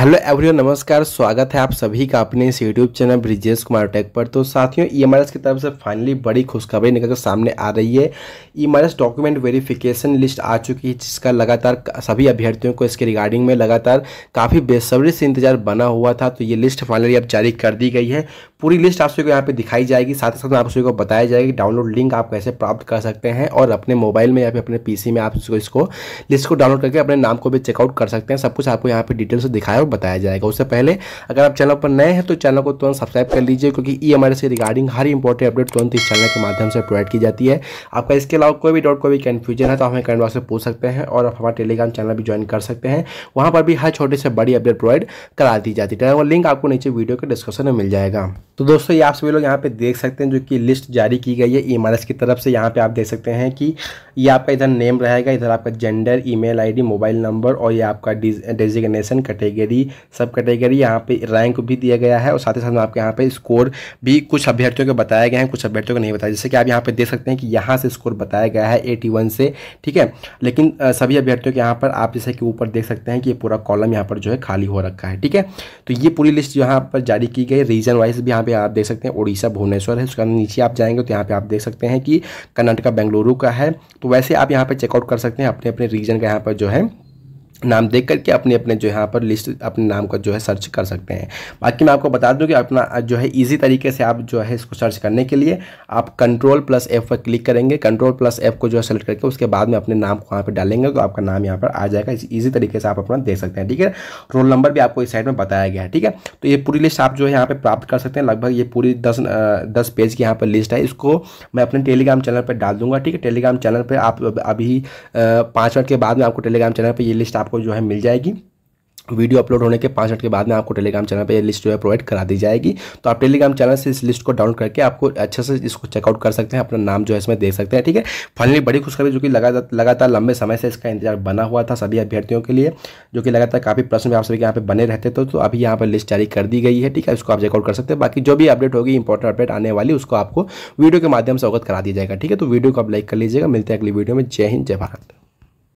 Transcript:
hello everyone नमस्कार स्वागत है आप सभी का अपने इस YouTube channel Brijesh Kumar tech पर तो साथियों ई e की तरफ से फाइनली बड़ी खुशखबरी निकल कर सामने आ रही है ई डॉक्यूमेंट वेरिफिकेशन लिस्ट आ चुकी है जिसका लगातार सभी अभ्यर्थियों को इसके रिगार्डिंग में लगातार काफ़ी बेसब्री से इंतजार बना हुआ था तो ये लिस्ट फाइनली अब जारी कर दी गई है पूरी लिस्ट आप सभी को यहाँ पर दिखाई जाएगी साथ ही साथ आप सभी को बताया जाएगा कि डाउनलोड लिंक आप कैसे प्राप्त कर सकते हैं और अपने मोबाइल में या फिर अपने पी में आप इसको लिस्ट को डाउनलोड करके अपने नाम को भी चेकआउट कर सकते हैं सब कुछ आपको यहाँ पर डिटेल्स दिखाया बताया जाएगा उससे पहले अगर आप चैनल पर नए हैं तो चैनल को तुरंत सब्सक्राइब कर लीजिए क्योंकि ई एम से रिगार्डिंग हर इंपॉर्टेंट अपडेट तुरंत इस चैनल के माध्यम से प्रोवाइड की जाती है आपका इसके अलावा कोई भी डाउट कोई भी कन्फ्यूजन है तो हमें कमेंट बॉक्स में पूछ सकते हैं और आप हमारा टेलीग्राम चैनल भी ज्वाइन कर सकते हैं वहाँ पर भी हर छोटे से बड़ी अपडेट प्रोवाइड करा दी जाती है तो वो लिंक आपको नीचे वीडियो के डिस्क्रिप्शन में मिल जाएगा तो दोस्तों ये आप सभी लोग यहाँ पे देख सकते हैं जो कि लिस्ट जारी की गई है ई e की तरफ से यहाँ पे आप देख सकते हैं कि ये आपका इधर नेम रहेगा इधर आपका gender email ID mobile number और ये आपका डेजिग्नेशन कैटेगरी सब कैटेगरी यहाँ पे रैंक भी दिया गया है और साथ ही साथ आपके यहाँ पे स्कोर भी कुछ अभ्यर्थियों के बताए गए हैं कुछ अभ्यर्थियों को नहीं बताया जैसे कि आप यहाँ पे देख सकते हैं कि यहाँ से स्कोर बताया गया है एटी से ठीक है लेकिन सभी अभ्यर्थियों के यहाँ पर आप जैसे कि ऊपर देख सकते हैं कि पूरा कॉलम यहाँ पर जो है खाली हो रखा है ठीक है तो ये पूरी लिस्ट यहाँ पर जारी की गई रीजन वाइज भी यहाँ पे आप देख सकते हैं उड़ीसा भुवनेश्वर है उसके नीचे आप जाएंगे तो यहाँ पे आप देख सकते हैं कि कर्नाटका बेंगलुरु का है तो वैसे आप यहाँ पे चेकआउट कर सकते हैं अपने अपने रीजन का यहाँ पर जो है नाम देख करके अपने अपने जो यहाँ पर लिस्ट अपने नाम का जो है सर्च कर सकते हैं बाकी मैं आपको बता दूं कि अपना जो है इजी तरीके से आप जो है इसको सर्च करने के लिए आप कंट्रोल प्लस एफ पर क्लिक करेंगे कंट्रोल प्लस एफ को जो है सेलेक्ट करके उसके बाद में अपने नाम को वहाँ पर डालेंगे तो आपका नाम यहाँ पर आ जाएगा ईजी तरीके से आप अपना देख सकते हैं ठीक है रोल नंबर भी आपको इस साइड में बताया गया है ठीक है तो ये पूरी लिस्ट आप जो है यहाँ पर प्राप्त कर सकते हैं लगभग ये पूरी दस दस पेज की यहाँ पर लिस्ट है इसको मैं अपने टेलीग्राम चैनल पर डाल दूंगा ठीक है टेलीग्राम चैनल पर आप अभी पाँच मिनट के बाद में आपको टेलीग्राम चैनल पर ये लिस्ट आप आपको जो है मिल जाएगी वीडियो अपलोड होने के पाँच मिनट के बाद में आपको टेलीग्राम चैनल पे ये लिस्ट जो है प्रोवाइड करा दी जाएगी तो आप टेलीग्राम चैनल से इस लिस्ट को डाउनलोड करके आपको अच्छे से इसको चेकआउट कर सकते हैं अपना नाम जो है इसमें देख सकते हैं ठीक है फाइनली बड़ी खुशखबरी जो कि लगातार लगातार लंबे समय से इसका इंतजार बना हुआ था सभी अभ्यर्थियों के लिए जो कि लगातार काफ़ी प्रश्न भी आप सभी यहाँ पर बने रहते थे तो अभी यहाँ पर लिस्ट जारी कर दी गई है ठीक है इसको आप चेकआउट कर सकते हैं बाकी जो भी अपडेट होगी इंपॉर्टेंट अपडेट आने वाली उसको आपको वीडियो के माध्यम से अवगत करा दिया जाएगा ठीक है तो वीडियो को आप लाइक कर लीजिएगा मिलते हैं अगली वीडियो में जय हिंद जय भारत